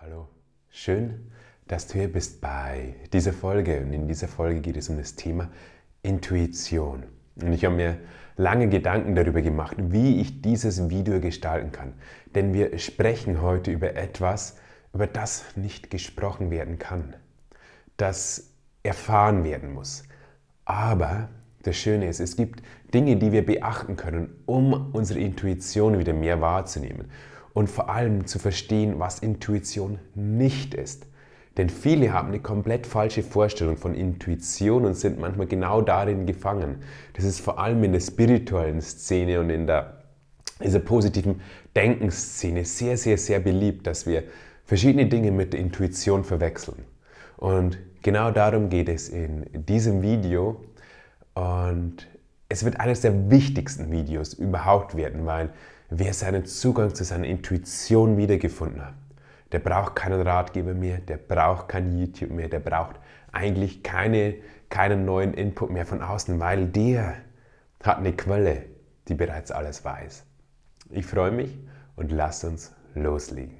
Hallo, schön, dass du hier bist bei dieser Folge. Und in dieser Folge geht es um das Thema Intuition. Und ich habe mir lange Gedanken darüber gemacht, wie ich dieses Video gestalten kann. Denn wir sprechen heute über etwas, über das nicht gesprochen werden kann, das erfahren werden muss. Aber das Schöne ist, es gibt Dinge, die wir beachten können, um unsere Intuition wieder mehr wahrzunehmen und vor allem zu verstehen, was Intuition nicht ist. Denn viele haben eine komplett falsche Vorstellung von Intuition und sind manchmal genau darin gefangen. Das ist vor allem in der spirituellen Szene und in der, dieser positiven Denkensszene sehr, sehr, sehr beliebt, dass wir verschiedene Dinge mit der Intuition verwechseln. Und genau darum geht es in diesem Video. Und es wird eines der wichtigsten Videos überhaupt werden, weil Wer seinen Zugang zu seiner Intuition wiedergefunden hat, der braucht keinen Ratgeber mehr, der braucht kein YouTube mehr, der braucht eigentlich keine, keinen neuen Input mehr von außen, weil der hat eine Quelle, die bereits alles weiß. Ich freue mich und lasst uns loslegen.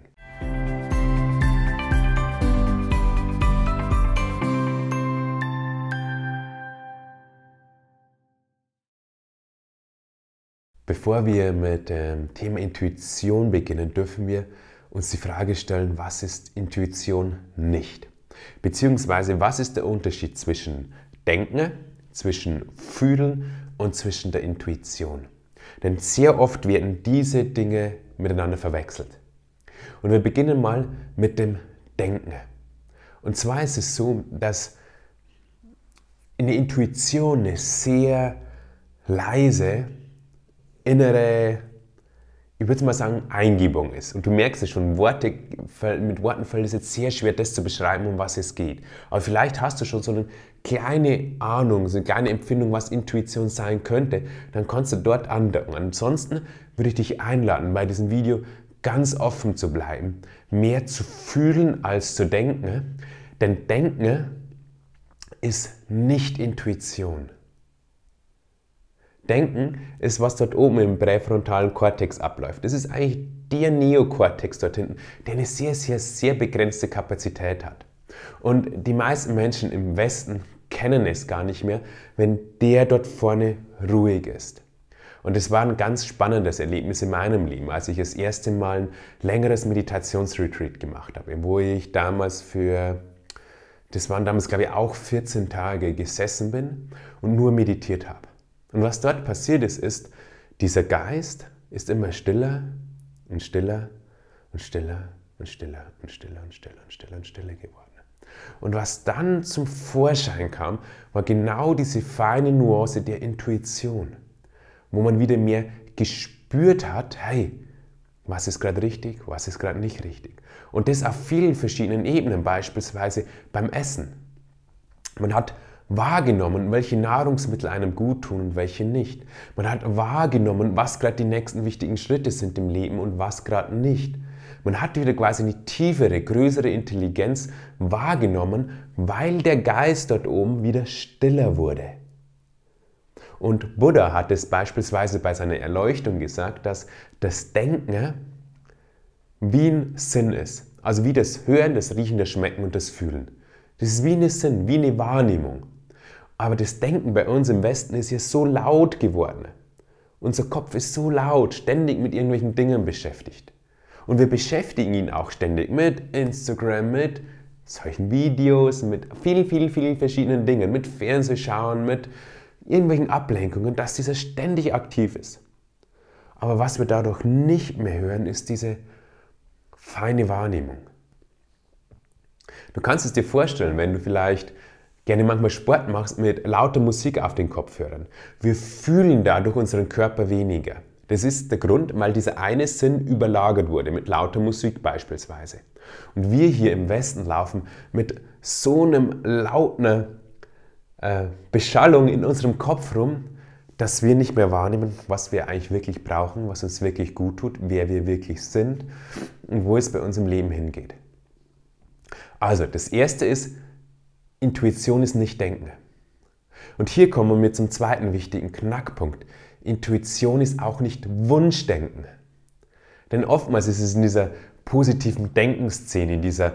Bevor wir mit dem ähm, Thema Intuition beginnen, dürfen wir uns die Frage stellen, was ist Intuition nicht? Beziehungsweise, was ist der Unterschied zwischen Denken, zwischen Fühlen und zwischen der Intuition? Denn sehr oft werden diese Dinge miteinander verwechselt. Und wir beginnen mal mit dem Denken. Und zwar ist es so, dass eine Intuition eine sehr leise innere, ich würde mal sagen, Eingebung ist. Und du merkst es schon, Worte, mit Worten fällt es jetzt sehr schwer, das zu beschreiben, um was es geht. Aber vielleicht hast du schon so eine kleine Ahnung, so eine kleine Empfindung, was Intuition sein könnte. Dann kannst du dort andocken. Ansonsten würde ich dich einladen, bei diesem Video ganz offen zu bleiben, mehr zu fühlen als zu denken. Denn Denken ist nicht Intuition denken, ist, was dort oben im präfrontalen Kortex abläuft. Das ist eigentlich der Neokortex dort hinten, der eine sehr, sehr, sehr begrenzte Kapazität hat. Und die meisten Menschen im Westen kennen es gar nicht mehr, wenn der dort vorne ruhig ist. Und es war ein ganz spannendes Erlebnis in meinem Leben, als ich das erste Mal ein längeres Meditationsretreat gemacht habe, wo ich damals für, das waren damals glaube ich auch 14 Tage gesessen bin und nur meditiert habe. Und was dort passiert ist, ist, dieser Geist ist immer stiller und stiller und stiller und stiller und stiller und stiller und stiller und stiller geworden. Und was dann zum Vorschein kam, war genau diese feine Nuance der Intuition, wo man wieder mehr gespürt hat, hey, was ist gerade richtig, was ist gerade nicht richtig. Und das auf vielen verschiedenen Ebenen, beispielsweise beim Essen. Man hat wahrgenommen, welche Nahrungsmittel einem gut tun und welche nicht. Man hat wahrgenommen, was gerade die nächsten wichtigen Schritte sind im Leben und was gerade nicht. Man hat wieder quasi eine tiefere, größere Intelligenz wahrgenommen, weil der Geist dort oben wieder stiller wurde. Und Buddha hat es beispielsweise bei seiner Erleuchtung gesagt, dass das Denken wie ein Sinn ist. Also wie das Hören, das Riechen, das Schmecken und das Fühlen. Das ist wie eine Sinn, wie eine Wahrnehmung. Aber das Denken bei uns im Westen ist hier so laut geworden. Unser Kopf ist so laut, ständig mit irgendwelchen Dingen beschäftigt. Und wir beschäftigen ihn auch ständig mit Instagram, mit solchen Videos, mit vielen, vielen, vielen verschiedenen Dingen, mit Fernsehschauen, mit irgendwelchen Ablenkungen, dass dieser ständig aktiv ist. Aber was wir dadurch nicht mehr hören, ist diese feine Wahrnehmung. Du kannst es dir vorstellen, wenn du vielleicht gerne manchmal Sport machst mit lauter Musik auf den Kopfhörern. Wir fühlen dadurch unseren Körper weniger. Das ist der Grund, weil dieser eine Sinn überlagert wurde, mit lauter Musik beispielsweise. Und wir hier im Westen laufen mit so einem lauten äh, Beschallung in unserem Kopf rum, dass wir nicht mehr wahrnehmen, was wir eigentlich wirklich brauchen, was uns wirklich gut tut, wer wir wirklich sind und wo es bei uns im Leben hingeht. Also, das erste ist, Intuition ist nicht Denken. Und hier kommen wir zum zweiten wichtigen Knackpunkt. Intuition ist auch nicht Wunschdenken. Denn oftmals ist es in dieser positiven Denkenszene, in dieser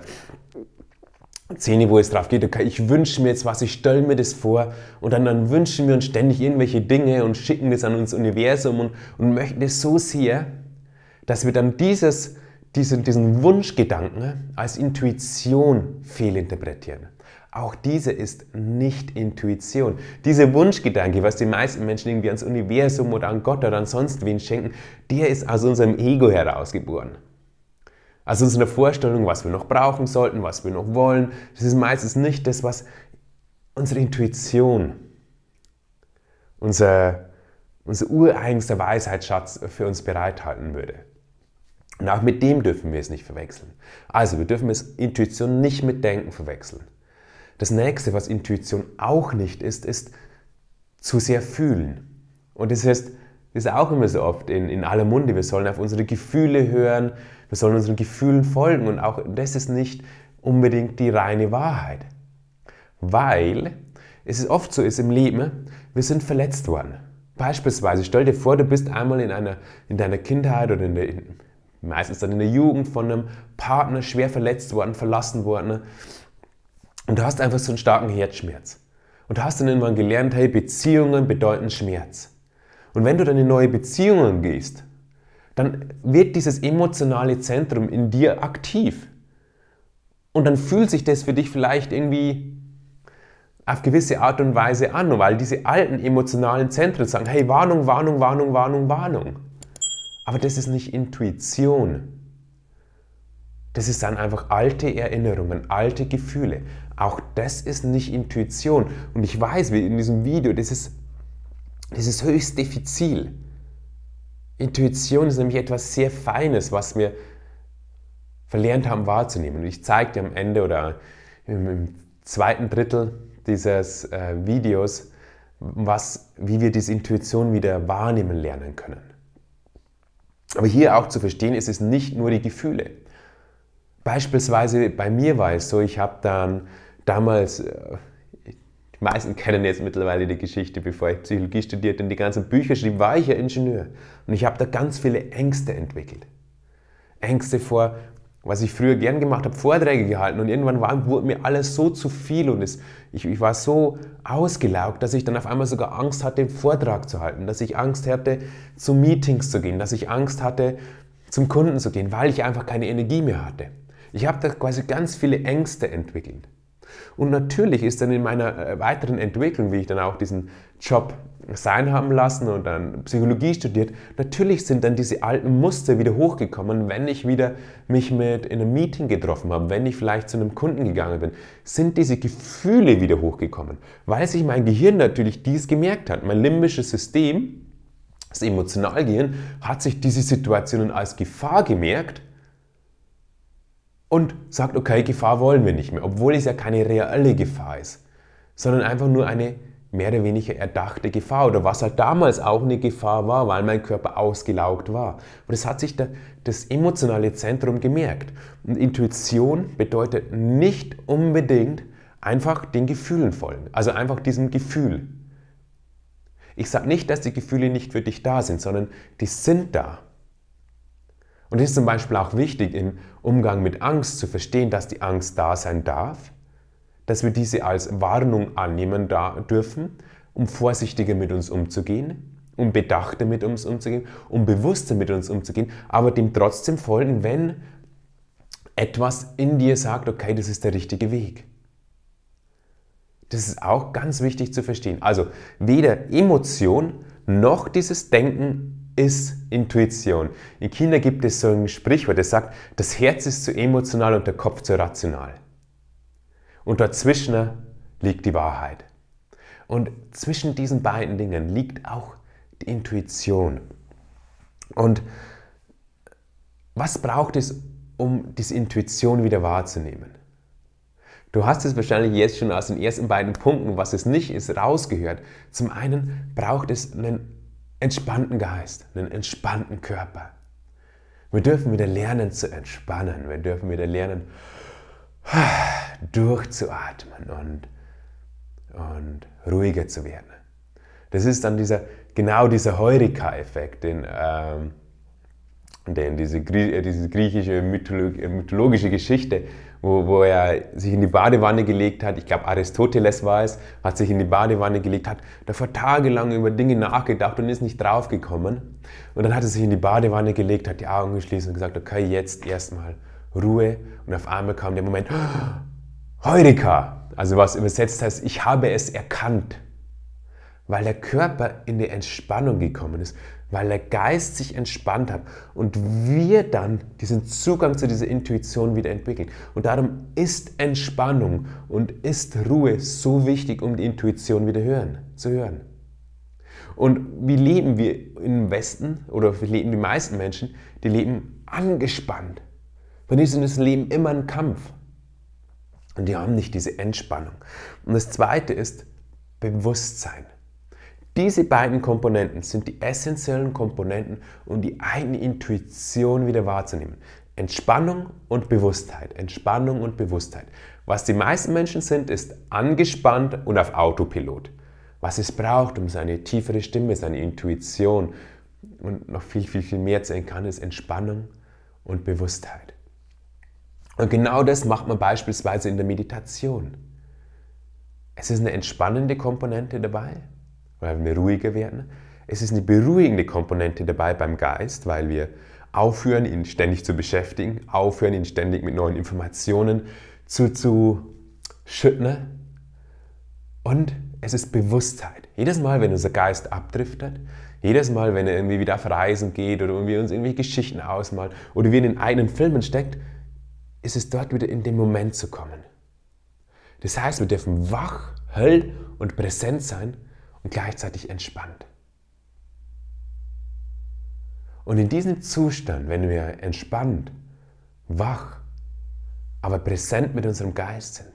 Szene, wo es drauf geht, okay, ich wünsche mir jetzt was, ich stelle mir das vor und dann, dann wünschen wir uns ständig irgendwelche Dinge und schicken das an uns Universum und, und möchten es so sehr, dass wir dann dieses, diesen, diesen Wunschgedanken als Intuition fehlinterpretieren. Auch diese ist nicht Intuition. Diese Wunschgedanke, was die meisten Menschen irgendwie ans Universum oder an Gott oder an sonst wen schenken, der ist aus unserem Ego herausgeboren. Aus unserer Vorstellung, was wir noch brauchen sollten, was wir noch wollen. Das ist meistens nicht das, was unsere Intuition, unser, unser ureigenster Weisheitsschatz für uns bereithalten würde. Und auch mit dem dürfen wir es nicht verwechseln. Also, wir dürfen es Intuition nicht mit Denken verwechseln. Das nächste, was Intuition auch nicht ist, ist zu sehr fühlen. Und das heißt, das ist auch immer so oft in, in aller Munde, wir sollen auf unsere Gefühle hören, wir sollen unseren Gefühlen folgen und auch das ist nicht unbedingt die reine Wahrheit. Weil es oft so ist im Leben, wir sind verletzt worden. Beispielsweise, stell dir vor, du bist einmal in, einer, in deiner Kindheit oder in der, in, meistens dann in der Jugend von einem Partner schwer verletzt worden, verlassen worden und du hast einfach so einen starken Herzschmerz. Und du hast dann irgendwann gelernt, hey, Beziehungen bedeuten Schmerz. Und wenn du dann in neue Beziehungen gehst, dann wird dieses emotionale Zentrum in dir aktiv. Und dann fühlt sich das für dich vielleicht irgendwie auf gewisse Art und Weise an, weil diese alten emotionalen Zentren sagen, hey, Warnung, Warnung, Warnung, Warnung, Warnung. Aber das ist nicht Intuition. Das ist dann einfach alte Erinnerungen, alte Gefühle. Auch das ist nicht Intuition. Und ich weiß, wie in diesem Video, das ist, das ist höchst diffizil. Intuition ist nämlich etwas sehr Feines, was wir verlernt haben wahrzunehmen. Und ich zeige dir am Ende oder im, zweiten Drittel dieses äh, Videos, was, wie wir diese Intuition wieder wahrnehmen lernen können. Aber hier auch zu verstehen, es ist nicht nur die Gefühle. Beispielsweise bei mir war es so, ich habe dann damals, äh, die meisten kennen jetzt mittlerweile die Geschichte, bevor ich Psychologie studierte und die ganzen Bücher schrieb, war ich ja Ingenieur. Und ich habe da ganz viele Ängste entwickelt. Ängste vor, was ich früher gern gemacht habe, Vorträge gehalten und irgendwann war, wurde mir alles so zu viel und es, ich, ich, war so ausgelaugt, dass ich dann auf einmal sogar Angst hatte, einen Vortrag zu halten, dass ich Angst hatte, zu Meetings zu gehen, dass ich Angst hatte, zum Kunden zu gehen, weil ich einfach keine Energie mehr hatte. Ich habe da quasi ganz viele Ängste entwickelt. Und natürlich ist dann in meiner äh, weiteren Entwicklung, wie ich dann auch diesen Job sein haben lassen und dann Psychologie studiert, natürlich sind dann diese alten Muster wieder hochgekommen, wenn ich wieder mich mit in einem Meeting getroffen habe, wenn ich vielleicht zu einem Kunden gegangen bin, sind diese Gefühle wieder hochgekommen, weil sich mein Gehirn natürlich dies gemerkt hat. Mein limbisches System, das Emotionalgehirn, hat sich diese Situationen als Gefahr gemerkt und sagt, okay, Gefahr wollen wir nicht mehr, obwohl es ja keine reelle Gefahr ist, sondern einfach nur eine mehr oder weniger erdachte Gefahr oder was halt damals auch eine Gefahr war, weil mein Körper ausgelaugt war. Und das hat sich da, das emotionale Zentrum gemerkt. Und Intuition bedeutet nicht unbedingt einfach den Gefühlen folgen, also einfach diesem Gefühl. Ich sage nicht, dass die Gefühle nicht für dich da sind, sondern die sind da. Und es ist zum Beispiel auch wichtig im Umgang mit Angst zu verstehen, dass die Angst da sein darf, dass wir diese als Warnung annehmen dürfen, um vorsichtiger mit uns umzugehen, um bedachter mit uns umzugehen, um bewusster mit uns umzugehen, aber dem trotzdem folgen, wenn etwas in dir sagt, okay, das ist der richtige Weg. Das ist auch ganz wichtig zu verstehen. Also weder Emotion noch dieses Denken ist Intuition. In China gibt es so ein Sprichwort, das sagt, das Herz ist zu emotional und der Kopf zu rational. Und dazwischen liegt die Wahrheit. Und zwischen diesen beiden Dingen liegt auch die Intuition. Und was braucht es, um diese Intuition wieder wahrzunehmen? Du hast es wahrscheinlich jetzt schon aus den ersten beiden Punkten, was es nicht ist, rausgehört. Zum einen braucht es einen entspannten Geist, einen entspannten Körper. Wir dürfen wieder lernen zu entspannen. Wir dürfen wieder lernen durchzuatmen und, und ruhiger zu werden. Das ist dann dieser, genau dieser heurika effekt den, ähm, den diese, diese griechische äh, mythologische Geschichte wo, wo er sich in die Badewanne gelegt hat. Ich glaube, Aristoteles war es, hat sich in die Badewanne gelegt, hat davor tagelang über Dinge nachgedacht und ist nicht draufgekommen. Und dann hat er sich in die Badewanne gelegt, hat die Augen geschlossen und gesagt, okay, jetzt erstmal Ruhe. Und auf einmal kam der Moment, oh, Heureka! Also was übersetzt heißt, ich habe es erkannt. Weil der Körper in die Entspannung gekommen ist weil der Geist sich entspannt hat und wir dann diesen Zugang zu dieser Intuition wieder entwickeln. Und darum ist Entspannung und ist Ruhe so wichtig, um die Intuition wieder hören, zu hören. Und wie leben wir im Westen oder wie leben die meisten Menschen? Die leben angespannt. Von denen ist das Leben immer ein Kampf. Und die haben nicht diese Entspannung. Und das Zweite ist Bewusstsein. Diese beiden Komponenten sind die essentiellen Komponenten, um die eigene Intuition wieder wahrzunehmen. Entspannung und Bewusstheit. Entspannung und Bewusstheit. Was die meisten Menschen sind, ist angespannt und auf Autopilot. Was es braucht, um seine tiefere Stimme, seine Intuition und noch viel, viel, viel mehr zu erkennen, ist Entspannung und Bewusstheit. Und genau das macht man beispielsweise in der Meditation. Es ist eine entspannende Komponente dabei, weil wir ruhiger werden. Es ist eine beruhigende Komponente dabei beim Geist, weil wir aufhören, ihn ständig zu beschäftigen, aufhören, ihn ständig mit neuen Informationen zu, zu schütten. Und es ist Bewusstheit. Jedes Mal, wenn unser Geist abdriftet, jedes Mal, wenn er irgendwie wieder auf Reisen geht oder irgendwie uns irgendwie Geschichten ausmalt oder wir in den eigenen Filmen steckt, ist es dort wieder in den Moment zu kommen. Das heißt, wir dürfen wach, hell und präsent sein und gleichzeitig entspannt. Und in diesem Zustand, wenn wir entspannt, wach, aber präsent mit unserem Geist sind,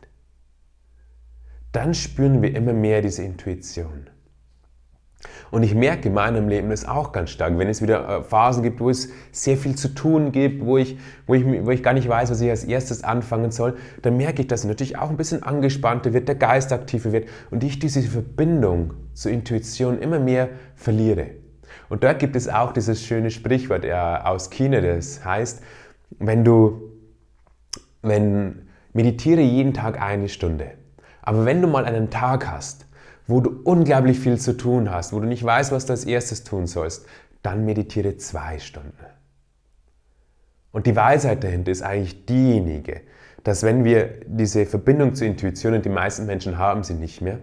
dann spüren wir immer mehr diese Intuition. Und ich merke in meinem Leben das auch ganz stark, wenn es wieder äh, Phasen gibt, wo es sehr viel zu tun gibt, wo ich, wo ich, wo ich gar nicht weiß, was ich als erstes anfangen soll, dann merke ich, dass natürlich auch ein bisschen angespannter wird, der Geist aktiver wird und ich diese Verbindung zur Intuition immer mehr verliere. Und da gibt es auch dieses schöne Sprichwort äh, aus China, das heißt, wenn du, wenn, meditiere jeden Tag eine Stunde. Aber wenn du mal einen Tag hast, wo du unglaublich viel zu tun hast, wo du nicht weißt, was du als erstes tun sollst, dann meditiere zwei Stunden. Und die Weisheit dahinter ist eigentlich diejenige, dass wenn wir diese Verbindung zur Intuition, und die meisten Menschen haben sie nicht mehr,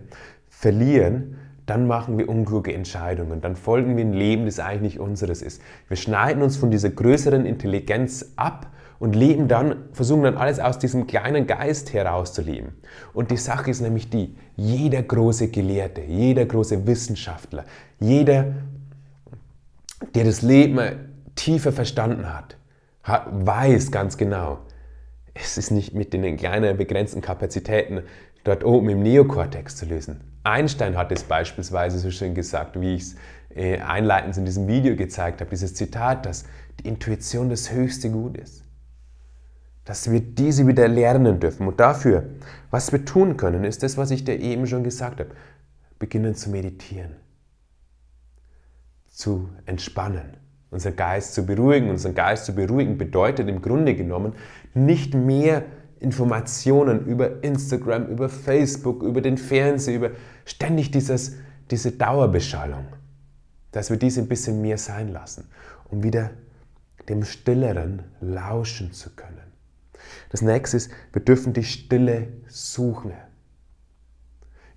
verlieren, dann machen wir unkluge Entscheidungen, dann folgen wir ein Leben, das eigentlich nicht unseres ist. Wir schneiden uns von dieser größeren Intelligenz ab und leben dann, versuchen dann alles aus diesem kleinen Geist herauszuleben. Und die Sache ist nämlich die, jeder große Gelehrte, jeder große Wissenschaftler, jeder, der das Leben tiefer verstanden hat, hat weiß ganz genau, es ist nicht mit den kleinen begrenzten Kapazitäten dort oben im Neokortex zu lösen. Einstein hat es beispielsweise so schön gesagt, wie ich es äh, einleitend in diesem Video gezeigt habe, dieses Zitat, dass die Intuition das höchste Gut ist dass wir diese wieder lernen dürfen. Und dafür, was wir tun können, ist das, was ich dir eben schon gesagt habe. Beginnen zu meditieren, zu entspannen, unseren Geist zu beruhigen. Unseren Geist zu beruhigen bedeutet im Grunde genommen nicht mehr Informationen über Instagram, über Facebook, über den Fernseher, über ständig dieses, diese Dauerbeschallung, dass wir diese ein bisschen mehr sein lassen, um wieder dem Stilleren lauschen zu können das nächste ist, wir dürfen die Stille suchen.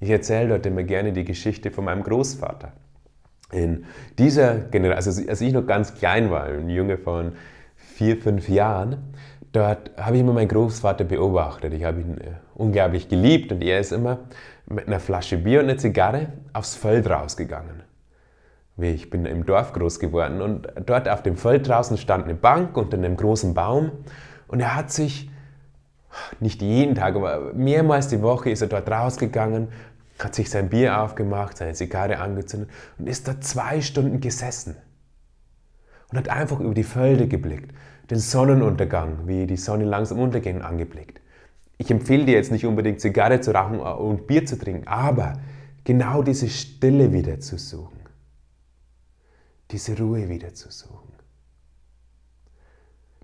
Ich erzähle dort immer gerne die Geschichte von meinem Großvater. In dieser Generation, also als ich noch ganz klein war, ein Junge von vier, fünf Jahren, dort habe ich immer meinen Großvater beobachtet. Ich habe ihn äh, unglaublich geliebt und er ist immer mit einer Flasche Bier und einer Zigarre aufs Feld rausgegangen. Ich bin im Dorf groß geworden und dort auf dem Feld draußen stand eine Bank unter einem großen Baum und er hat sich nicht jeden Tag, aber mehrmals die Woche ist er dort rausgegangen, hat sich sein Bier aufgemacht, seine Zigarre angezündet und ist da zwei Stunden gesessen und hat einfach über die Felder geblickt, den Sonnenuntergang, wie die Sonne langsam untergeht, angeblickt. Ich empfehle dir jetzt nicht unbedingt Zigarre zu rauchen äh, und Bier zu trinken, aber genau diese Stille wieder zu suchen, diese Ruhe wieder zu suchen.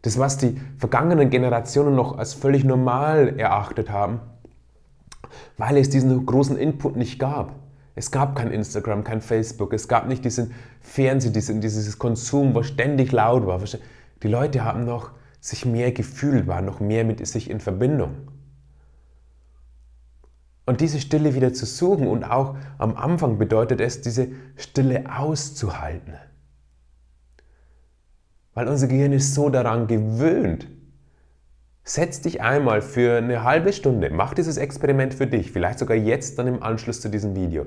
Das, was die vergangenen Generationen noch als völlig normal erachtet haben, weil es diesen großen Input nicht gab. Es gab kein Instagram, kein Facebook, es gab nicht diesen Fernseher, diesen, dieses Konsum, wo ständig laut war. Die Leute haben noch sich mehr gefühlt, waren noch mehr mit sich in Verbindung. Und diese Stille wieder zu suchen und auch am Anfang bedeutet es, diese Stille auszuhalten. Weil unser Gehirn ist so daran gewöhnt. Setz dich einmal für eine halbe Stunde, mach dieses Experiment für dich, vielleicht sogar jetzt dann im Anschluss zu diesem Video.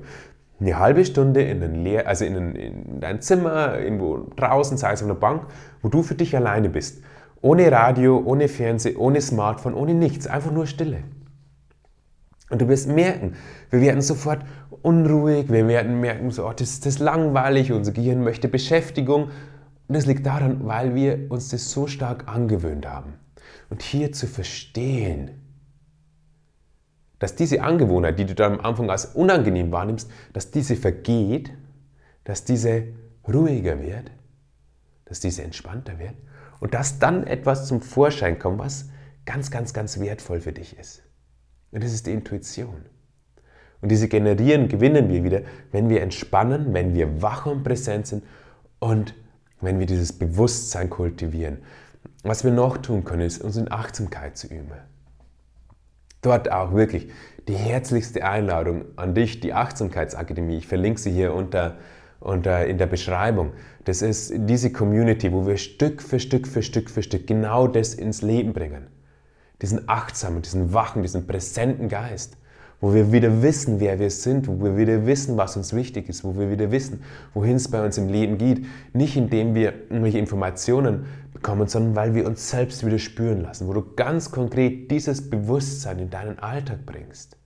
Eine halbe Stunde in, ein Leer, also in, ein, in dein Zimmer, irgendwo draußen, sei es auf einer Bank, wo du für dich alleine bist. Ohne Radio, ohne Fernsehen, ohne Smartphone, ohne nichts, einfach nur Stille. Und du wirst merken, wir werden sofort unruhig, wir werden merken, so, oh, das, das ist langweilig, unser Gehirn möchte Beschäftigung und das liegt daran, weil wir uns das so stark angewöhnt haben. Und hier zu verstehen, dass diese Angewohnheit, die du da am Anfang als unangenehm wahrnimmst, dass diese vergeht, dass diese ruhiger wird, dass diese entspannter wird und dass dann etwas zum Vorschein kommt, was ganz, ganz, ganz wertvoll für dich ist. Und das ist die Intuition. Und diese generieren, gewinnen wir wieder, wenn wir entspannen, wenn wir wach und präsent sind und wenn wir dieses Bewusstsein kultivieren. Was wir noch tun können, ist, uns in Achtsamkeit zu üben. Dort auch wirklich die herzlichste Einladung an dich, die Achtsamkeitsakademie. Ich verlinke sie hier unter, unter in der Beschreibung. Das ist diese Community, wo wir Stück für Stück für Stück für Stück genau das ins Leben bringen. Diesen achtsamen, diesen wachen, diesen präsenten Geist wo wir wieder wissen, wer wir sind, wo wir wieder wissen, was uns wichtig ist, wo wir wieder wissen, wohin es bei uns im Leben geht. Nicht indem wir irgendwelche Informationen bekommen, sondern weil wir uns selbst wieder spüren lassen, wo du ganz konkret dieses Bewusstsein in deinen Alltag bringst.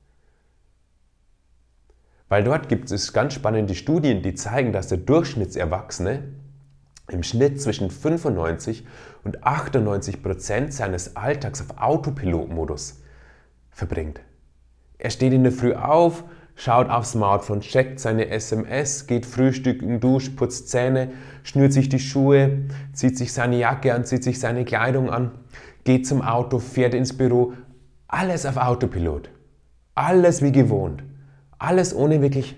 Weil dort gibt es ganz spannende Studien, die zeigen, dass der Durchschnittserwachsene im Schnitt zwischen 95 und 98 Prozent seines Alltags auf Autopilotmodus verbringt. Er steht in der Früh auf, schaut aufs Smartphone, checkt seine SMS, geht frühstücken, duscht, putzt Zähne, schnürt sich die Schuhe, zieht sich seine Jacke an, zieht sich seine Kleidung an, geht zum Auto, fährt ins Büro. Alles auf Autopilot. Alles wie gewohnt. Alles ohne wirklich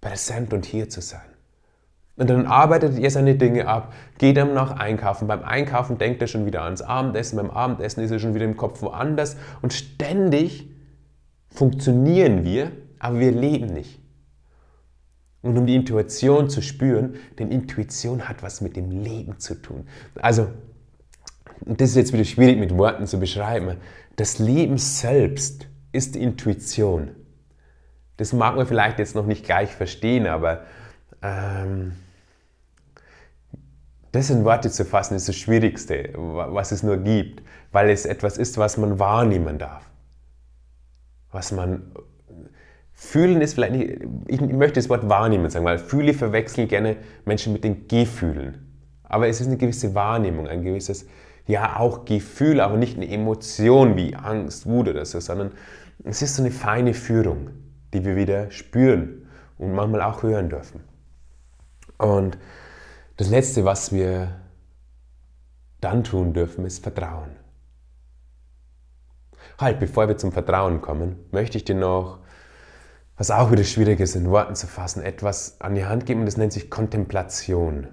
präsent und hier zu sein. Und dann arbeitet er seine Dinge ab, geht dann nach Einkaufen. Beim Einkaufen denkt er schon wieder ans Abendessen, beim Abendessen ist er schon wieder im Kopf woanders und ständig funktionieren wir, aber wir leben nicht. Und um die Intuition zu spüren, denn Intuition hat was mit dem Leben zu tun. Also, das ist jetzt wieder schwierig mit Worten zu beschreiben. Das Leben selbst ist Intuition. Das mag man vielleicht jetzt noch nicht gleich verstehen, aber ähm, das in Worte zu fassen, ist das Schwierigste, was es nur gibt, weil es etwas ist, was man wahrnehmen darf was man Fühlen ist vielleicht nicht, ich möchte das Wort wahrnehmen sagen, weil Fühle verwechseln gerne Menschen mit den Gefühlen. Aber es ist eine gewisse Wahrnehmung, ein gewisses, ja, auch Gefühl, aber nicht eine Emotion wie Angst, Wut oder so, sondern es ist so eine feine Führung, die wir wieder spüren und manchmal auch hören dürfen. Und das Letzte, was wir dann tun dürfen, ist Vertrauen. Halt, bevor wir zum Vertrauen kommen, möchte ich dir noch, was auch wieder schwierig ist, in Worten zu fassen, etwas an die Hand geben und das nennt sich Kontemplation.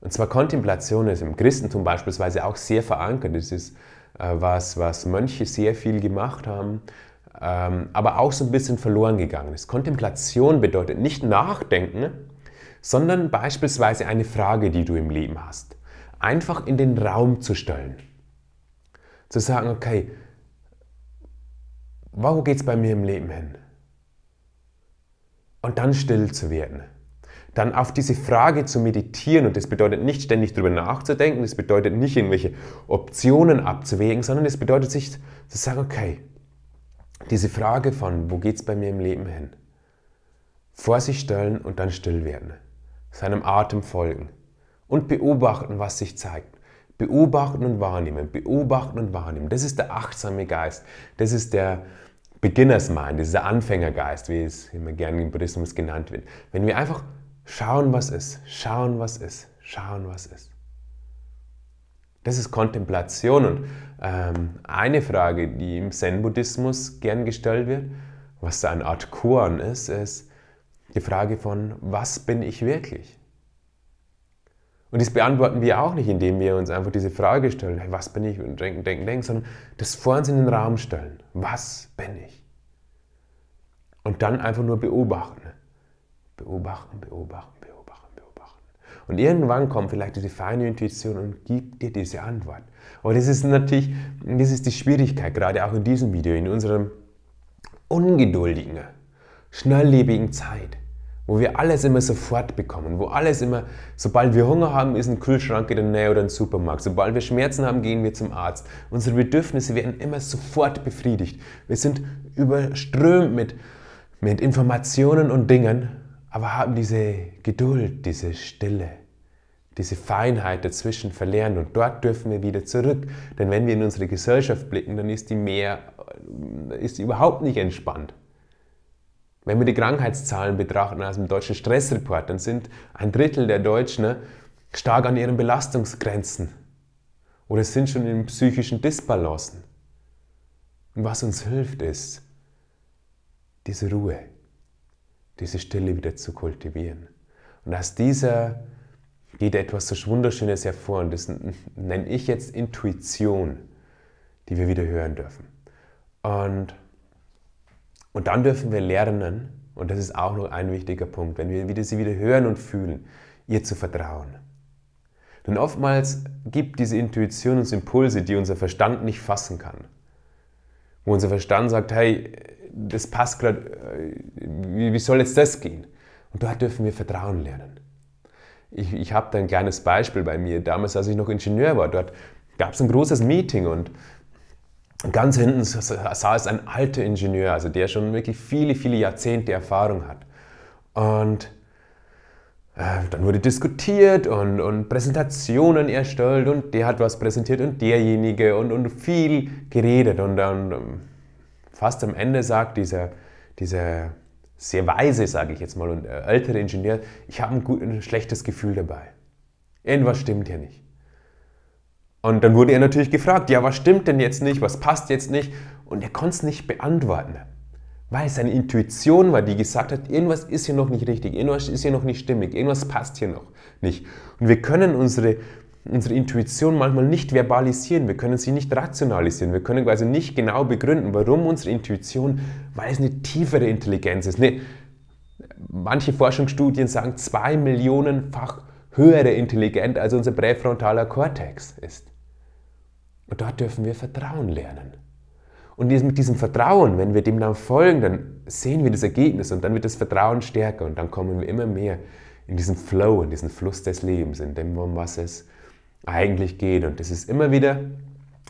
Und zwar Kontemplation ist im Christentum beispielsweise auch sehr verankert. Das ist äh, was, was Mönche sehr viel gemacht haben, ähm, aber auch so ein bisschen verloren gegangen ist. Kontemplation bedeutet nicht nachdenken, sondern beispielsweise eine Frage, die du im Leben hast, einfach in den Raum zu stellen. Zu sagen, okay, wo geht es bei mir im Leben hin? Und dann still zu werden. Dann auf diese Frage zu meditieren und das bedeutet nicht ständig darüber nachzudenken, das bedeutet nicht irgendwelche Optionen abzuwägen, sondern es bedeutet sich zu sagen, okay, diese Frage von, wo geht es bei mir im Leben hin? Vor sich stellen und dann still werden. Seinem Atem folgen und beobachten, was sich zeigt. Beobachten und wahrnehmen, beobachten und wahrnehmen. Das ist der achtsame Geist. Das ist der Beginners Mind, das ist der Anfängergeist, wie es immer gerne im Buddhismus genannt wird. Wenn wir einfach schauen, was ist, schauen, was ist, schauen, was ist. Das ist Kontemplation und ähm, eine Frage, die im Zen-Buddhismus gern gestellt wird, was da eine Art Koan ist, ist die Frage von, was bin ich wirklich? Und das beantworten wir auch nicht, indem wir uns einfach diese Frage stellen, hey, was bin ich? Und denken, denken, denken, sondern das vor uns in den Raum stellen. Was bin ich? Und dann einfach nur beobachten. Beobachten, beobachten, beobachten, beobachten. Und irgendwann kommt vielleicht diese feine Intuition und gibt dir diese Antwort. Aber das ist natürlich, das ist die Schwierigkeit, gerade auch in diesem Video, in unserem ungeduldigen, schnelllebigen Zeit wo wir alles immer sofort bekommen, wo alles immer, sobald wir Hunger haben, ist ein Kühlschrank in der Nähe oder ein Supermarkt, sobald wir Schmerzen haben, gehen wir zum Arzt. Unsere Bedürfnisse werden immer sofort befriedigt. Wir sind überströmt mit, mit Informationen und Dingen, aber haben diese Geduld, diese Stille, diese Feinheit dazwischen verlernt und dort dürfen wir wieder zurück. Denn wenn wir in unsere Gesellschaft blicken, dann ist die mehr, ist die überhaupt nicht entspannt. Wenn wir die Krankheitszahlen betrachten aus dem deutschen Stressreport, dann sind ein Drittel der Deutschen ne, stark an ihren Belastungsgrenzen oder sind schon in psychischen Disbalancen. Und was uns hilft, ist, diese Ruhe, diese Stille wieder zu kultivieren. Und aus dieser geht etwas so Wunderschönes hervor und das nenne ich jetzt Intuition, die wir wieder hören dürfen. Und und dann dürfen wir lernen, und das ist auch noch ein wichtiger Punkt, wenn wir wieder, sie wieder hören und fühlen, ihr zu vertrauen. Denn oftmals gibt diese Intuition uns Impulse, die unser Verstand nicht fassen kann. Wo unser Verstand sagt, hey, das passt gerade, äh, wie, soll jetzt das gehen? Und dort dürfen wir Vertrauen lernen. Ich, ich habe da ein kleines Beispiel bei mir. Damals, als ich noch Ingenieur war, dort gab es ein großes Meeting und ganz hinten saß ein alter Ingenieur, also der schon wirklich viele, viele Jahrzehnte Erfahrung hat. Und äh, dann wurde diskutiert und, und, Präsentationen erstellt und der hat was präsentiert und derjenige und, und viel geredet. Und dann ähm, fast am Ende sagt dieser, dieser sehr weise, sage ich jetzt mal, und äh, ältere Ingenieur, ich habe ein, ein schlechtes Gefühl dabei. Irgendwas stimmt hier nicht. Und dann wurde er natürlich gefragt, ja, was stimmt denn jetzt nicht, was passt jetzt nicht? Und er konnte es nicht beantworten, weil es seine Intuition war, die gesagt hat, irgendwas ist hier noch nicht richtig, irgendwas ist hier noch nicht stimmig, irgendwas passt hier noch nicht. Und wir können unsere, unsere Intuition manchmal nicht verbalisieren, wir können sie nicht rationalisieren, wir können quasi nicht genau begründen, warum unsere Intuition, weil es eine tiefere Intelligenz ist, eine, manche Forschungsstudien sagen zwei Millionenfach höhere Intelligenz als unser präfrontaler Kortex ist. Und dort dürfen wir Vertrauen lernen. Und mit diesem Vertrauen, wenn wir dem dann folgen, dann sehen wir das Ergebnis und dann wird das Vertrauen stärker und dann kommen wir immer mehr in diesen Flow, in diesen Fluss des Lebens, in dem, um was es eigentlich geht. Und das ist immer wieder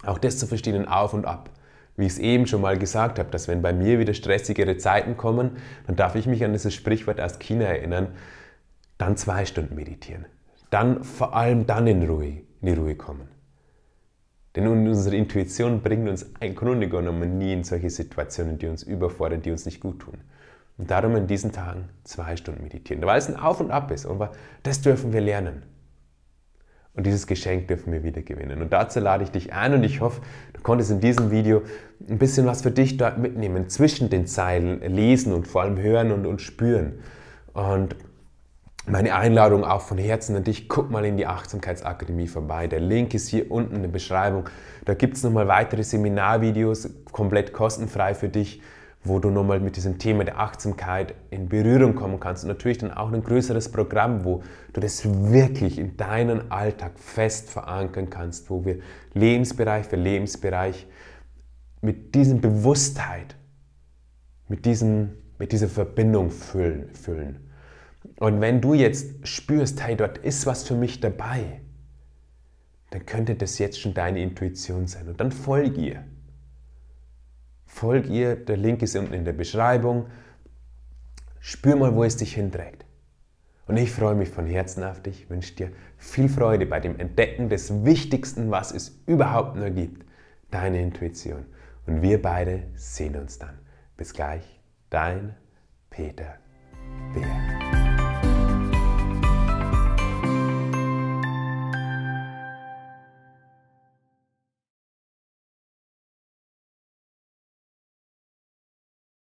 auch das zu verstehen, ein Auf und Ab. Wie ich es eben schon mal gesagt habe, dass wenn bei mir wieder stressigere Zeiten kommen, dann darf ich mich an dieses Sprichwort aus China erinnern, dann zwei Stunden meditieren. Dann vor allem dann in, Ruhe, in die Ruhe kommen. Denn unsere Intuition bringt uns im Grunde genommen nie in solche Situationen, die uns überfordern, die uns nicht gut tun. Und darum in diesen Tagen zwei Stunden meditieren, weil es ein Auf und Ab ist. Und das dürfen wir lernen. Und dieses Geschenk dürfen wir wieder gewinnen. Und dazu lade ich dich ein und ich hoffe, du konntest in diesem Video ein bisschen was für dich dort mitnehmen, zwischen den Zeilen lesen und vor allem hören und, und spüren. Und meine Einladung auch von Herzen an dich, guck mal in die Achtsamkeitsakademie vorbei. Der Link ist hier unten in der Beschreibung. Da gibt es nochmal weitere Seminarvideos, komplett kostenfrei für dich, wo du nochmal mit diesem Thema der Achtsamkeit in Berührung kommen kannst. Und natürlich dann auch ein größeres Programm, wo du das wirklich in deinen Alltag fest verankern kannst, wo wir Lebensbereich für Lebensbereich mit diesem Bewusstheit, mit, diesem, mit dieser Verbindung füllen. füllen. Und wenn du jetzt spürst, hey, dort ist was für mich dabei, dann könnte das jetzt schon deine Intuition sein. Und dann folg ihr. Folg ihr, der Link ist unten in der Beschreibung. Spür mal, wo es dich hinträgt. Und ich freue mich von Herzen auf dich, wünsche dir viel Freude bei dem Entdecken des Wichtigsten, was es überhaupt nur gibt, deine Intuition. Und wir beide sehen uns dann. Bis gleich, dein Peter Bär.